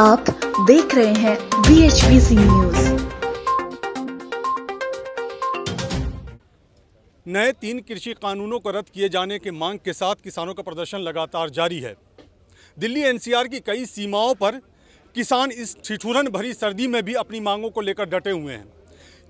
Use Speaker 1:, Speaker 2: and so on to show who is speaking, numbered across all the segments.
Speaker 1: आप देख रहे हैं बी एच सी न्यूज
Speaker 2: नए तीन कृषि कानूनों को रद्द किए जाने के मांग के साथ किसानों का प्रदर्शन लगातार जारी है दिल्ली एनसीआर की कई सीमाओं पर किसान इस ठिठुरन भरी सर्दी में भी अपनी मांगों को लेकर डटे हुए हैं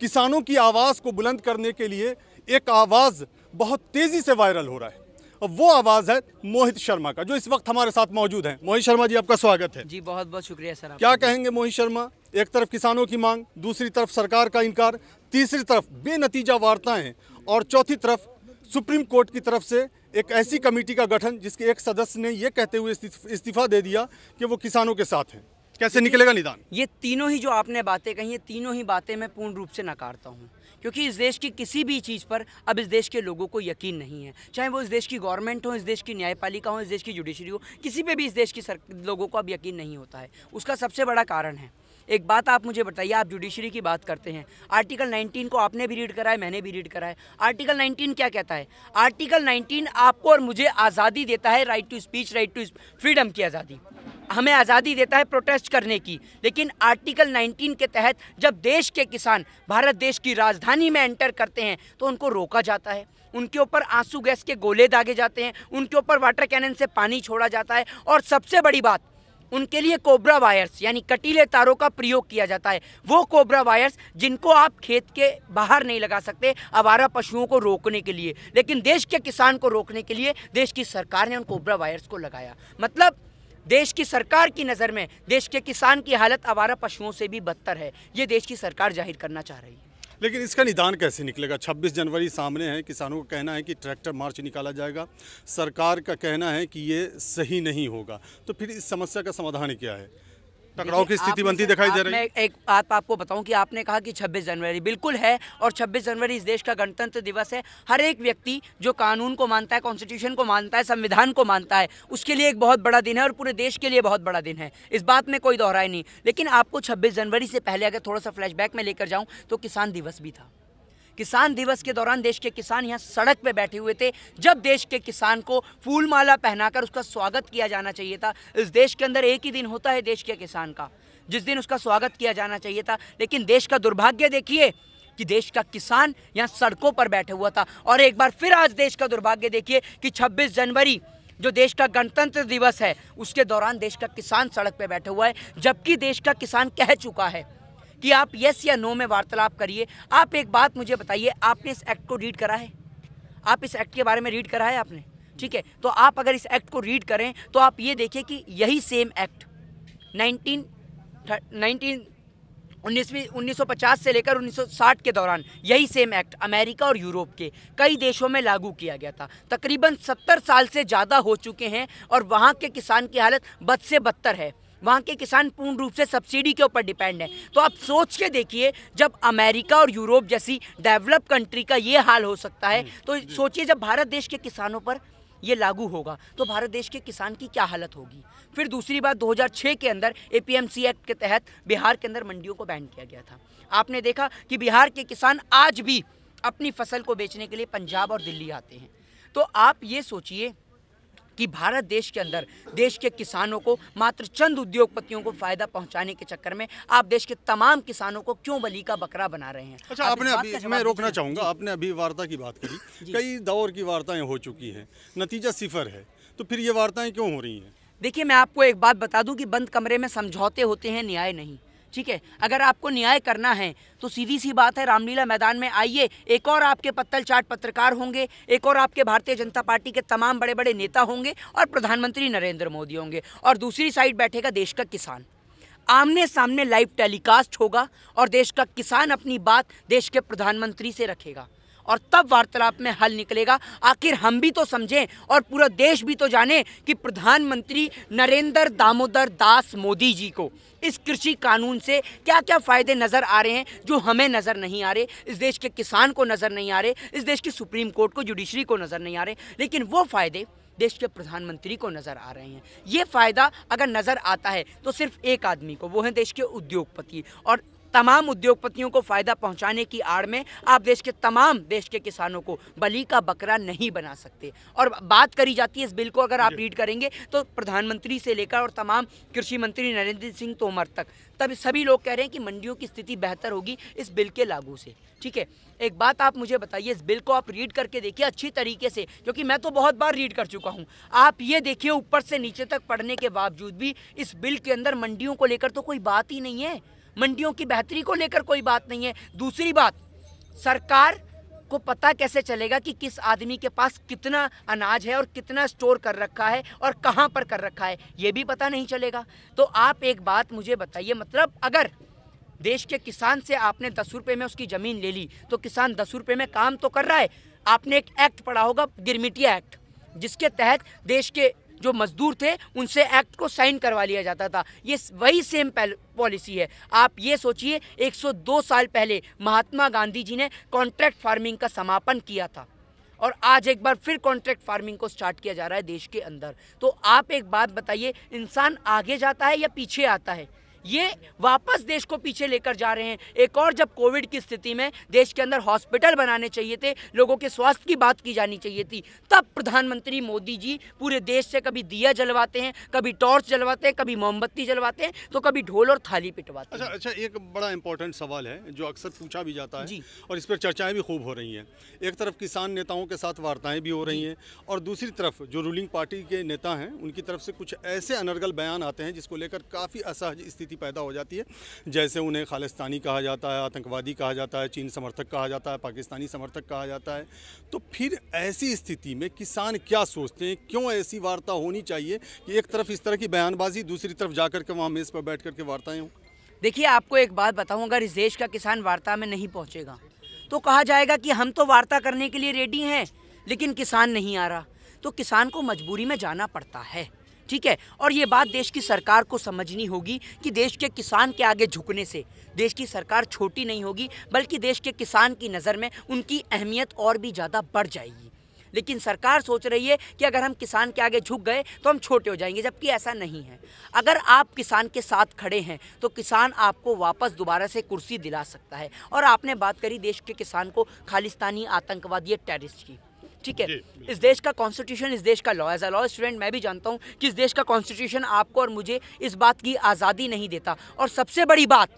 Speaker 2: किसानों की आवाज़ को बुलंद करने के लिए एक आवाज़ बहुत तेज़ी से वायरल हो रहा है और वो आवाज़ है मोहित शर्मा का जो इस वक्त हमारे साथ मौजूद हैं मोहित शर्मा जी आपका स्वागत है
Speaker 1: जी बहुत बहुत शुक्रिया सर क्या
Speaker 2: कहेंगे मोहित शर्मा एक तरफ किसानों की मांग दूसरी तरफ सरकार का इनकार तीसरी तरफ बेनतीजा वार्ताएं और चौथी तरफ सुप्रीम कोर्ट की तरफ से एक ऐसी कमेटी का गठन जिसके एक सदस्य ने ये कहते हुए इस्तीफा दे दिया कि वो किसानों के साथ हैं
Speaker 1: कैसे निकलेगा निदान ये तीनों ही जो आपने बातें कही ये तीनों ही बातें मैं पूर्ण रूप से नकारता हूँ क्योंकि इस देश की किसी भी चीज़ पर अब इस देश के लोगों को यकीन नहीं है चाहे वो इस देश की गवर्नमेंट हो इस देश की न्यायपालिका हो इस देश की जुडिशरी हो किसी पे भी इस देश की सर, लोगों को अब यकीन नहीं होता है उसका सबसे बड़ा कारण है एक बात आप मुझे बताइए आप जुडिशरी की बात करते हैं आर्टिकल 19 को आपने भी रीड करा है मैंने भी रीड करा है आर्टिकल 19 क्या कहता है आर्टिकल 19 आपको और मुझे आज़ादी देता है right to speech right to freedom की आज़ादी हमें आज़ादी देता है प्रोटेस्ट करने की लेकिन आर्टिकल 19 के तहत जब देश के किसान भारत देश की राजधानी में एंटर करते हैं तो उनको रोका जाता है उनके ऊपर आंसू गैस के गोले दागे जाते हैं उनके ऊपर वाटर कैनन से पानी छोड़ा जाता है और सबसे बड़ी बात उनके लिए कोबरा वायर्स यानी कटीले तारों का प्रयोग किया जाता है वो कोबरा वायर्स जिनको आप खेत के बाहर नहीं लगा सकते आवारा पशुओं को रोकने के लिए लेकिन देश के किसान को रोकने के लिए देश की सरकार ने उन कोबरा वायर्स को लगाया मतलब देश की सरकार की नज़र में देश के किसान की हालत आवारा पशुओं से भी बदतर है ये देश की सरकार जाहिर करना चाह रही है लेकिन
Speaker 2: इसका निदान कैसे निकलेगा 26 जनवरी सामने है किसानों का कहना है कि ट्रैक्टर मार्च निकाला जाएगा सरकार का कहना है कि ये सही नहीं होगा तो फिर इस समस्या का समाधान क्या है टकराव की स्थिति बनती दिखाई दे रही है
Speaker 1: एक बात आपको बताऊं कि आपने कहा कि 26 जनवरी बिल्कुल है और 26 जनवरी इस देश का गणतंत्र दिवस है हर एक व्यक्ति जो कानून को मानता है कॉन्स्टिट्यूशन को मानता है संविधान को मानता है उसके लिए एक बहुत बड़ा दिन है और पूरे देश के लिए बहुत बड़ा दिन है इस बात में कोई दोहराई नहीं लेकिन आपको छब्बीस जनवरी से पहले अगर थोड़ा सा फ्लैशबैक में लेकर जाऊँ तो किसान दिवस भी था किसान दिवस के दौरान देश के किसान यहाँ सड़क पर बैठे हुए थे जब देश के किसान को फूलमाला पहनाकर उसका स्वागत किया जाना चाहिए था इस देश के अंदर एक ही दिन होता है देश के किसान का जिस दिन उसका स्वागत किया जाना चाहिए था लेकिन देश का दुर्भाग्य देखिए कि देश का किसान यहाँ सड़कों पर बैठे हुआ था और एक बार फिर आज देश का दुर्भाग्य देखिए कि छब्बीस जनवरी जो देश का गणतंत्र दिवस है उसके दौरान देश का किसान सड़क पर बैठा हुआ है जबकि देश का किसान कह चुका है कि आप यस या नो में वार्तालाप करिए आप एक बात मुझे बताइए आपने इस एक्ट को रीड करा है आप इस एक्ट के बारे में रीड करा है आपने ठीक है तो आप अगर इस एक्ट को रीड करें तो आप ये देखें कि यही सेम एक्ट नाइनटीन नाइनटीन उन्नीसवीं 1950 से लेकर 1960 के दौरान यही सेम एक्ट अमेरिका और यूरोप के कई देशों में लागू किया गया था तकरीबन 70 साल से ज़्यादा हो चुके हैं और वहाँ के किसान की हालत बद से बदतर है वहाँ के किसान पूर्ण रूप से सब्सिडी के ऊपर डिपेंड है तो आप सोच के देखिए जब अमेरिका और यूरोप जैसी डेवलप कंट्री का ये हाल हो सकता है हम्म, तो सोचिए जब भारत देश के किसानों पर ये लागू होगा तो भारत देश के किसान की क्या हालत होगी फिर दूसरी बात 2006 के अंदर ए एक्ट के तहत बिहार के अंदर मंडियों को बैन किया गया था आपने देखा कि बिहार के किसान आज भी अपनी फसल को बेचने के लिए पंजाब और दिल्ली आते हैं तो आप ये सोचिए कि भारत देश के अंदर देश के किसानों को मात्र चंद उद्योगपतियों को फायदा पहुंचाने के चक्कर में आप देश के तमाम किसानों को क्यों बली का बकरा बना रहे हैं अच्छा आपने अभी मैं
Speaker 2: रोकना चाहूँगा आपने अभी वार्ता की बात करी कई दौर की वार्ताएं हो चुकी हैं नतीजा सिफर है तो
Speaker 1: फिर ये वार्ताएं क्यों हो रही हैं देखिए मैं आपको एक बात बता दूं कि बंद कमरे में समझौते होते हैं न्याय नहीं ठीक है अगर आपको न्याय करना है तो सीधी सी बात है रामलीला मैदान में आइए एक और आपके पत्तल चाट पत्रकार होंगे एक और आपके भारतीय जनता पार्टी के तमाम बड़े बड़े नेता होंगे और प्रधानमंत्री नरेंद्र मोदी होंगे और दूसरी साइड बैठेगा देश का किसान आमने सामने लाइव टेलीकास्ट होगा और देश का किसान अपनी बात देश के प्रधानमंत्री से रखेगा और तब वार्तालाप में हल निकलेगा आखिर हम भी तो समझें और पूरा देश भी तो जाने कि प्रधानमंत्री नरेंद्र दामोदर दास मोदी जी को इस कृषि कानून से क्या क्या फ़ायदे नज़र आ रहे हैं जो हमें नज़र नहीं आ रहे इस देश के किसान को नज़र नहीं आ रहे इस देश की सुप्रीम कोर्ट को जुडिशरी को नज़र नहीं आ रहे लेकिन वो फ़ायदे देश के प्रधानमंत्री को नज़र आ रहे हैं ये फ़ायदा अगर नज़र आता है तो सिर्फ एक आदमी को वो है देश के उद्योगपति और तमाम उद्योगपतियों को फ़ायदा पहुंचाने की आड़ में आप देश के तमाम देश के किसानों को बली का बकरा नहीं बना सकते और बात करी जाती है इस बिल को अगर आप रीड करेंगे तो प्रधानमंत्री से लेकर और तमाम कृषि मंत्री नरेंद्र सिंह तोमर तक तब सभी लोग कह रहे हैं कि मंडियों की स्थिति बेहतर होगी इस बिल के लागू से ठीक है एक बात आप मुझे बताइए इस बिल को आप रीड करके देखिए अच्छी तरीके से क्योंकि मैं तो बहुत बार रीड कर चुका हूँ आप ये देखिए ऊपर से नीचे तक पढ़ने के बावजूद भी इस बिल के अंदर मंडियों को लेकर तो कोई बात ही नहीं है मंडियों की बेहतरी को लेकर कोई बात नहीं है दूसरी बात सरकार को पता कैसे चलेगा कि किस आदमी के पास कितना अनाज है और कितना स्टोर कर रखा है और कहाँ पर कर रखा है ये भी पता नहीं चलेगा तो आप एक बात मुझे बताइए मतलब अगर देश के किसान से आपने दस रुपये में उसकी ज़मीन ले ली तो किसान दस रुपये में काम तो कर रहा है आपने एक एक्ट पढ़ा होगा गिरमिटिया एक्ट जिसके तहत देश के जो मजदूर थे उनसे एक्ट को साइन करवा लिया जाता था ये वही सेम पॉलिसी है आप ये सोचिए 102 साल पहले महात्मा गांधी जी ने कॉन्ट्रैक्ट फार्मिंग का समापन किया था और आज एक बार फिर कॉन्ट्रैक्ट फार्मिंग को स्टार्ट किया जा रहा है देश के अंदर तो आप एक बात बताइए इंसान आगे जाता है या पीछे आता है ये वापस देश को पीछे लेकर जा रहे हैं एक और जब कोविड की स्थिति में देश के अंदर हॉस्पिटल बनाने चाहिए थे लोगों के स्वास्थ्य की बात की जानी चाहिए थी तब प्रधानमंत्री मोदी जी पूरे देश से कभी दिया जलवाते हैं कभी टॉर्च जलवाते हैं कभी मोमबत्ती जलवाते हैं तो कभी ढोल और थाली पिटवाते
Speaker 2: अच्छा अच्छा एक बड़ा इंपॉर्टेंट सवाल है जो अक्सर पूछा भी जाता है और इस पर चर्चाएं भी खूब हो रही हैं एक तरफ किसान नेताओं के साथ वार्ताएं भी हो रही हैं और दूसरी तरफ जो रूलिंग पार्टी के नेता हैं उनकी तरफ से कुछ ऐसे अनर्गल बयान आते हैं जिसको लेकर काफ़ी असहज स्थिति पैदा हो जाती है जैसे उन्हें खालिस्तानी कहा जाता है आतंकवादी कहा जाता है चीन समर्थक कहा जाता है पाकिस्तानी समर्थक कहा जाता है तो फिर ऐसी स्थिति में किसान क्या सोचते हैं क्यों ऐसी वार्ता होनी चाहिए कि एक तरफ इस तरह की बयानबाजी दूसरी तरफ जाकर के वहाँ मेज़ पर बैठ
Speaker 1: करके वार्ताएँ हों देखिए आपको एक बात बताऊँ अगर इस देश का किसान वार्ता में नहीं पहुँचेगा तो कहा जाएगा कि हम तो वार्ता करने के लिए रेडी हैं लेकिन किसान नहीं आ रहा तो किसान को मजबूरी में जाना पड़ता है ठीक है और ये बात देश की सरकार को समझनी होगी कि देश के किसान के आगे झुकने से देश की सरकार छोटी नहीं होगी बल्कि देश के किसान की नज़र में उनकी अहमियत और भी ज़्यादा बढ़ जाएगी लेकिन सरकार सोच रही है कि अगर हम किसान के आगे झुक गए तो हम छोटे हो जाएंगे जबकि ऐसा नहीं है अगर आप किसान के साथ खड़े हैं तो किसान आपको वापस दोबारा से कुर्सी दिला सकता है और आपने बात करी देश के किसान को खालिस्तानी आतंकवादी टेररिस्ट की ठीक है इस देश का कॉन्स्टिट्यूशन इस देश का law as a law student मैं भी जानता हूँ कि इस देश का कॉन्स्टिट्यूशन आपको और मुझे इस बात की आज़ादी नहीं देता और सबसे बड़ी बात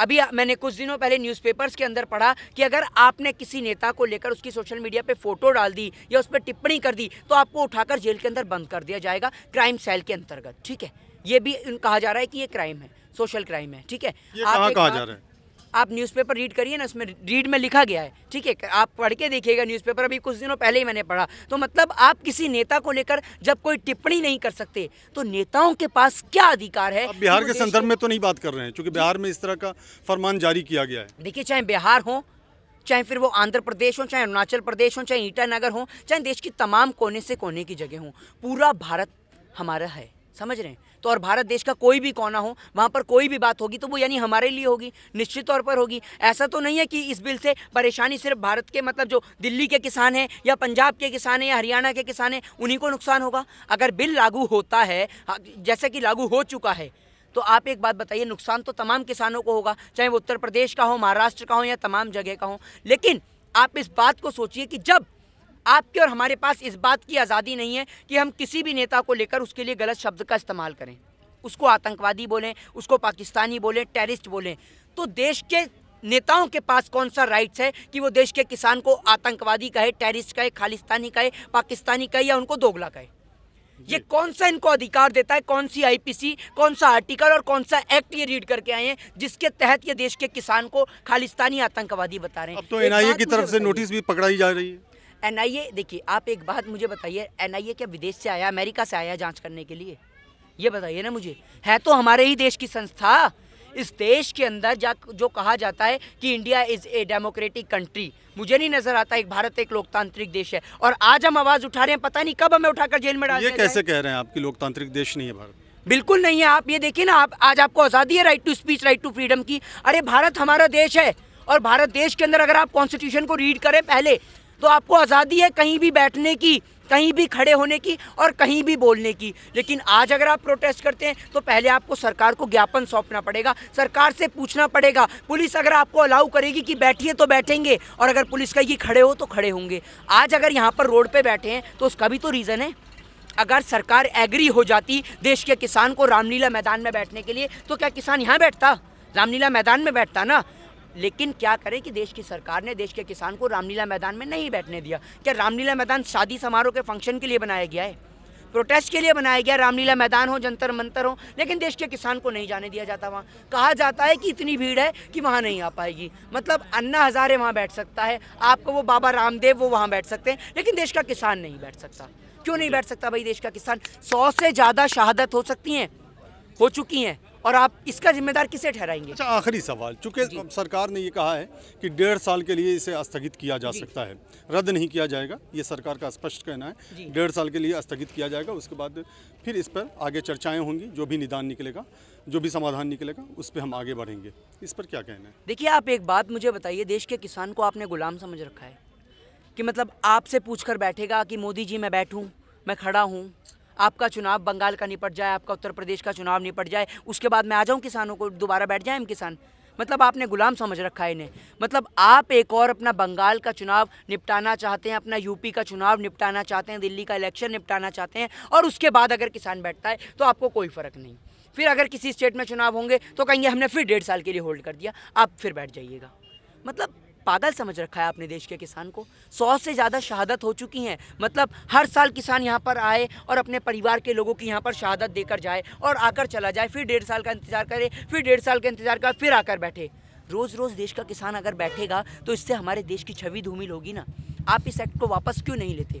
Speaker 1: अभी मैंने कुछ दिनों पहले न्यूज़पेपर्स के अंदर पढ़ा कि अगर आपने किसी नेता को लेकर उसकी सोशल मीडिया पे फोटो डाल दी या उस पर टिप्पणी कर दी तो आपको उठाकर जेल के अंदर बंद कर दिया जाएगा क्राइम सेल के अंतर्गत ठीक है ये भी कहा जा रहा है कि ये क्राइम है सोशल क्राइम है ठीक है आप कहा जा रहा है आप न्यूज़पेपर रीड करिए ना उसमें रीड में लिखा गया है ठीक है आप पढ़ के देखिएगा न्यूज़पेपर अभी कुछ दिनों पहले ही मैंने पढ़ा तो मतलब आप किसी नेता को लेकर जब कोई टिप्पणी नहीं कर सकते तो नेताओं के पास क्या अधिकार है बिहार के संदर्भ
Speaker 2: में तो नहीं बात कर रहे हैं क्योंकि बिहार में इस तरह का फरमान जारी किया गया है
Speaker 1: देखिए चाहे बिहार हो चाहे फिर वो आंध्र प्रदेश हो चाहे अरुणाचल प्रदेश हो चाहे ईटानगर हो चाहे देश की तमाम कोने से कोने की जगह हो पूरा भारत हमारा है समझ रहे हैं तो और भारत देश का कोई भी कोना हो वहाँ पर कोई भी बात होगी तो वो यानी हमारे लिए होगी निश्चित तौर पर होगी ऐसा तो नहीं है कि इस बिल से परेशानी सिर्फ भारत के मतलब जो दिल्ली के किसान हैं या पंजाब के किसान हैं या हरियाणा के किसान हैं उन्हीं को नुकसान होगा अगर बिल लागू होता है हाँ, जैसे कि लागू हो चुका है तो आप एक बात बताइए नुकसान तो तमाम किसानों को होगा चाहे वो उत्तर प्रदेश का हो महाराष्ट्र का हो या तमाम जगह का हो लेकिन आप इस बात को सोचिए कि जब आपके और हमारे पास इस बात की आज़ादी नहीं है कि हम किसी भी नेता को लेकर उसके लिए गलत शब्द का इस्तेमाल करें उसको आतंकवादी बोलें उसको पाकिस्तानी बोलें टेररिस्ट बोलें तो देश के नेताओं के पास कौन सा राइट्स है कि वो देश के किसान को आतंकवादी कहे टेररिस्ट कहे खालिस्तानी कहे पाकिस्तानी कहे या उनको दोगला कहे ये कौन सा इनको अधिकार देता है कौन सी आईपीसी कौन सा आर्टिकल और कौन सा एक्ट ये रीड करके आए हैं जिसके तहत ये देश के किसान को खालिस्तानी आतंकवादी बता रहे हैं अब तो एनआईए की तरफ से नोटिस
Speaker 2: भी पकड़ाई जा रही है
Speaker 1: एनआईए देखिए आप एक बात मुझे बताइए एनआईए क्या विदेश से आया अमेरिका से आया जांच करने के लिए ये बताइए ना मुझे है तो हमारे ही देश की संस्था इस देश के अंदर जा जो कहा जाता है कि India is a democratic country मुझे नहीं नजर आता एक भारत एक लोकतांत्रिक देश है और आज हम आवाज़ उठा रहे हैं पता नहीं कब हमें उठाकर जेल में डाल ये कैसे
Speaker 2: कह रहे हैं आपकी लोकतांत्रिक देश नहीं है भारत
Speaker 1: बिल्कुल नहीं है आप ये देखिए ना आप आज आपको आज़ादी है right to speech right to freedom की अरे भारत हमारा देश है और भारत देश के अंदर अगर आप कॉन्स्टिट्यूशन को रीड करें पहले तो आपको आज़ादी है कहीं भी बैठने की कहीं भी खड़े होने की और कहीं भी बोलने की लेकिन आज अगर आप प्रोटेस्ट करते हैं तो पहले आपको सरकार को ज्ञापन सौंपना पड़ेगा सरकार से पूछना पड़ेगा पुलिस अगर आपको अलाउ करेगी कि बैठिए तो बैठेंगे और अगर पुलिस कहेगी खड़े हो तो खड़े होंगे आज अगर यहाँ पर रोड पर बैठे हैं तो उसका भी तो रीज़न है अगर सरकार एग्री हो जाती देश के किसान को रामलीला मैदान में बैठने के लिए तो क्या किसान यहाँ बैठता रामलीला मैदान में बैठता ना लेकिन क्या करें कि देश की सरकार ने देश के किसान को रामलीला मैदान में नहीं बैठने दिया क्या रामलीला मैदान शादी समारोह के फंक्शन के लिए बनाया गया है प्रोटेस्ट के लिए बनाया गया रामलीला मैदान हो जंतर मंतर हो लेकिन देश के किसान को नहीं जाने दिया जाता वहाँ कहा जाता है कि इतनी भीड़ है कि वहाँ नहीं आ पाएगी मतलब अन्ना हज़ारे वहाँ बैठ सकता है आपको वो बाबा रामदेव वो वहाँ बैठ सकते हैं लेकिन देश का किसान नहीं बैठ सकता क्यों नहीं बैठ सकता भाई देश का किसान सौ से ज़्यादा शहादत हो सकती हैं हो चुकी हैं और आप इसका जिम्मेदार किसे ठहराएंगे
Speaker 2: अच्छा आखिरी सवाल चूंकि सरकार ने ये कहा है कि डेढ़ साल के लिए इसे स्थगित किया जा सकता है रद्द नहीं किया जाएगा ये सरकार का स्पष्ट कहना है डेढ़ साल के लिए स्थगित किया जाएगा उसके बाद फिर इस पर आगे चर्चाएं होंगी जो भी निदान निकलेगा जो भी समाधान निकलेगा उस पर हम आगे बढ़ेंगे इस पर क्या कहना है
Speaker 1: देखिए आप एक बात मुझे बताइए देश के किसान को आपने गुलाम समझ रखा है कि मतलब आपसे पूछ कर बैठेगा कि मोदी जी मैं बैठूँ मैं खड़ा हूँ आपका चुनाव बंगाल का निपट जाए आपका उत्तर प्रदेश का चुनाव निपट जाए उसके बाद मैं आ जाऊँ किसानों को दोबारा बैठ जाए हम किसान मतलब आपने गुलाम समझ रखा है इन्हें मतलब आप एक और अपना बंगाल का चुनाव निपटाना चाहते हैं अपना यूपी का चुनाव निपटाना चाहते हैं दिल्ली का इलेक्शन निपटाना चाहते हैं और उसके बाद अगर किसान बैठता है तो आपको कोई फ़र्क नहीं फिर अगर किसी स्टेट में चुनाव होंगे तो कहेंगे हमने फिर डेढ़ साल के लिए होल्ड कर दिया आप फिर बैठ जाइएगा मतलब पागल समझ रखा है अपने देश के किसान को सौ से ज़्यादा शहादत हो चुकी हैं मतलब हर साल किसान यहाँ पर आए और अपने परिवार के लोगों की यहाँ पर शहादत देकर जाए और आकर चला जाए फिर डेढ़ साल का इंतज़ार करे फिर डेढ़ साल का इंतज़ार कर फिर आकर बैठे रोज़ रोज़ देश का किसान अगर बैठेगा तो इससे हमारे देश की छवि धूमिल होगी ना आप इस एक्ट को वापस क्यों नहीं लेते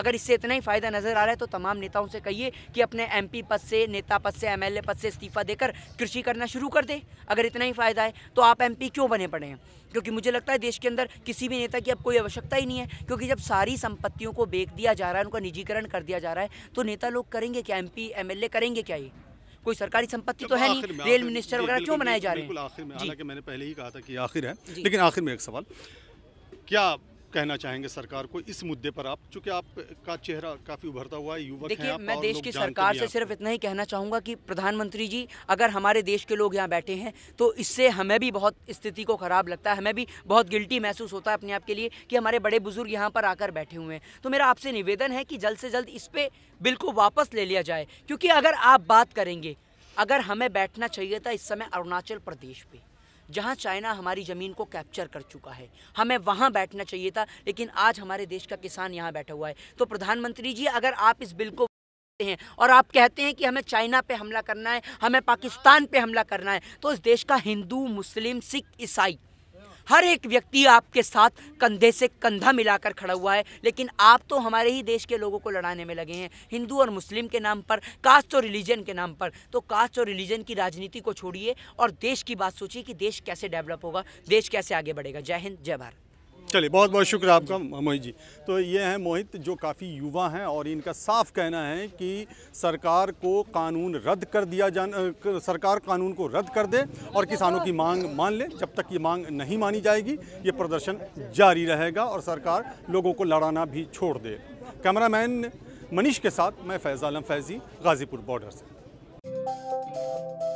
Speaker 1: अगर इससे इतना ही फ़ायदा नज़र आ रहा है तो तमाम नेताओं से कहिए कि अपने एम पद से नेता पद से एम पद से इस्तीफा देकर कृषि करना शुरू कर दे अगर इतना ही फ़ायदा है तो आप एम क्यों बने पड़े हैं क्योंकि मुझे लगता है देश के अंदर किसी भी नेता की अब कोई आवश्यकता ही नहीं है क्योंकि जब सारी संपत्तियों को बेच दिया जा रहा है उनका निजीकरण कर दिया जा रहा है तो नेता लोग करेंगे क्या एम पी करेंगे क्या ये कोई सरकारी संपत्ति तो है नहीं रेल मिनिस्टर वगैरह क्यों बनाए जा रहे हैं आखिर में
Speaker 2: मैंने पहले ही कहा था कि आखिर है लेकिन आखिर में एक सवाल क्या कहना चाहेंगे सरकार को इस मुद्दे पर आप चूंकि आपका चेहरा काफी उभरता हुआ है युवक देखिए मैं देश की सरकार से सिर्फ
Speaker 1: इतना ही कहना चाहूंगा कि प्रधानमंत्री जी अगर हमारे देश के लोग यहाँ बैठे हैं तो इससे हमें भी बहुत स्थिति को ख़राब लगता है हमें भी बहुत गिल्टी महसूस होता है अपने आप के लिए कि हमारे बड़े बुजुर्ग यहाँ पर आकर बैठे हुए हैं तो मेरा आपसे निवेदन है कि जल्द से जल्द इस पर बिल को वापस ले लिया जाए क्योंकि अगर आप बात करेंगे अगर हमें बैठना चाहिए था इस समय अरुणाचल प्रदेश पर जहां चाइना हमारी ज़मीन को कैप्चर कर चुका है हमें वहां बैठना चाहिए था लेकिन आज हमारे देश का किसान यहाँ बैठा हुआ है तो प्रधानमंत्री जी अगर आप इस बिल को हैं और आप कहते हैं कि हमें चाइना पे हमला करना है हमें पाकिस्तान पे हमला करना है तो इस देश का हिंदू मुस्लिम सिख ईसाई हर एक व्यक्ति आपके साथ कंधे से कंधा मिलाकर खड़ा हुआ है लेकिन आप तो हमारे ही देश के लोगों को लड़ाने में लगे हैं हिंदू और मुस्लिम के नाम पर कास्ट और रिलीजन के नाम पर तो कास्ट और रिलीजन की राजनीति को छोड़िए और देश की बात सोचिए कि देश कैसे डेवलप होगा देश कैसे आगे बढ़ेगा जय हिंद जय भारत
Speaker 2: चलिए बहुत बहुत शुक्रिया आपका मोहित जी तो ये हैं मोहित जो काफ़ी युवा हैं और इनका साफ कहना है कि सरकार को कानून रद्द कर दिया जाना सरकार कानून को रद्द कर दे और किसानों की मांग मान ले जब तक ये मांग नहीं मानी जाएगी ये प्रदर्शन जारी रहेगा और सरकार लोगों को लड़ाना भी छोड़ दे कैमरामैन मनीष के साथ मैं फैज़ आलम फैज़ी गाज़ीपुर बॉर्डर से